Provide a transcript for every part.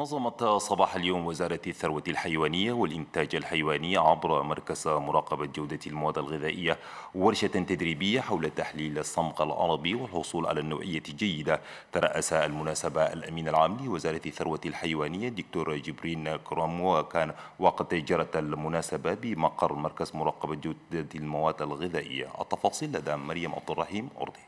نظمت صباح اليوم وزارة الثروة الحيوانية والإنتاج الحيواني عبر مركز مراقبة جودة المواد الغذائية ورشة تدريبية حول تحليل الصمغ العربي والحصول على النوعية الجيدة ترأس المناسبة الأمين العام لوزارة الثروة الحيوانية الدكتور جبرين كرام وكان وقد جرت المناسبة بمقر مركز مراقبة جودة المواد الغذائية التفاصيل لدى مريم عبد الرحيم أرضي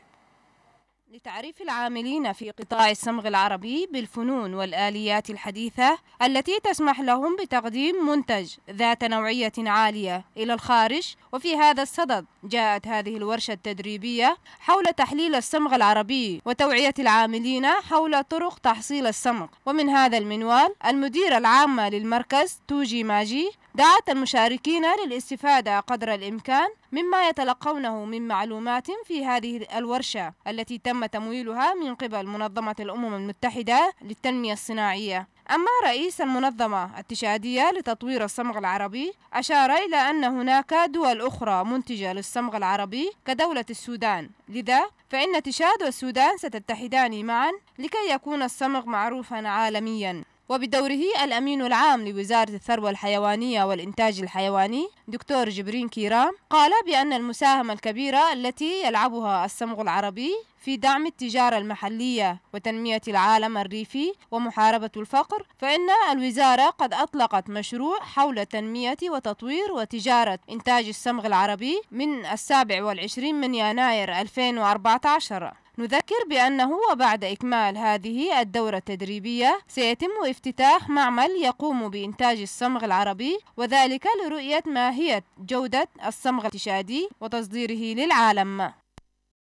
لتعريف العاملين في قطاع الصمغ العربي بالفنون والآليات الحديثة التي تسمح لهم بتقديم منتج ذات نوعية عالية إلى الخارج وفي هذا الصدد جاءت هذه الورشة التدريبية حول تحليل الصمغ العربي وتوعية العاملين حول طرق تحصيل الصمغ ومن هذا المنوال المديرة العامة للمركز توجي ماجي دعت المشاركين للاستفادة قدر الإمكان مما يتلقونه من معلومات في هذه الورشة التي تم تمويلها من قبل منظمة الأمم المتحدة للتنمية الصناعية أما رئيس المنظمة التشادية لتطوير الصمغ العربي أشار إلى أن هناك دول أخرى منتجة للصمغ العربي كدولة السودان لذا فإن تشاد والسودان ستتحدان معا لكي يكون الصمغ معروفا عالميا وبدوره الأمين العام لوزارة الثروة الحيوانية والإنتاج الحيواني دكتور جبرين كيرام قال بأن المساهمة الكبيرة التي يلعبها الصمغ العربي في دعم التجارة المحلية وتنمية العالم الريفي ومحاربة الفقر فإن الوزارة قد أطلقت مشروع حول تنمية وتطوير وتجارة إنتاج الصمغ العربي من السابع والعشرين من يناير 2014 نذكر بأنه وبعد إكمال هذه الدورة التدريبية سيتم افتتاح معمل يقوم بإنتاج الصمغ العربي وذلك لرؤية ماهية جودة الصمغ الاتشادي وتصديره للعالم